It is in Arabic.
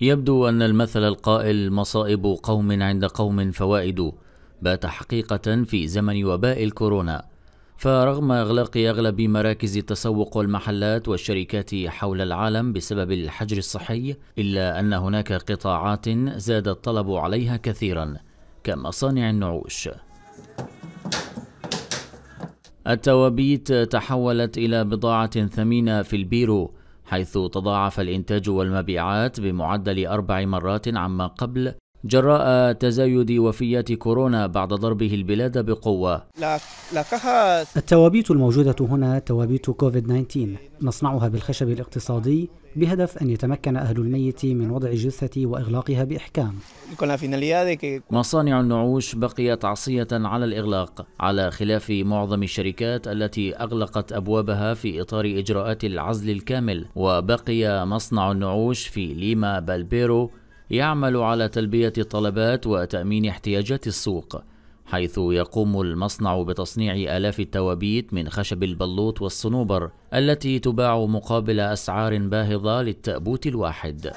يبدو أن المثل القائل مصائب قوم عند قوم فوائد بات حقيقة في زمن وباء الكورونا فرغم إغلاق أغلب مراكز التسوق والمحلات والشركات حول العالم بسبب الحجر الصحي إلا أن هناك قطاعات زاد الطلب عليها كثيرا كمصانع النعوش التوابيت تحولت إلى بضاعة ثمينة في البيرو حيث تضاعف الإنتاج والمبيعات بمعدل أربع مرات عما قبل جراء تزايد وفيات كورونا بعد ضربه البلاد بقوة التوابيت الموجودة هنا توابيت كوفيد-19 نصنعها بالخشب الاقتصادي بهدف أن يتمكن أهل الميت من وضع الجثة وإغلاقها بإحكام مصانع النعوش بقيت عصية على الإغلاق على خلاف معظم الشركات التي أغلقت أبوابها في إطار إجراءات العزل الكامل وبقي مصنع النعوش في ليما بالبيرو يعمل على تلبية الطلبات وتأمين احتياجات السوق حيث يقوم المصنع بتصنيع آلاف التوابيت من خشب البلوط والصنوبر التي تباع مقابل أسعار باهظة للتأبوت الواحد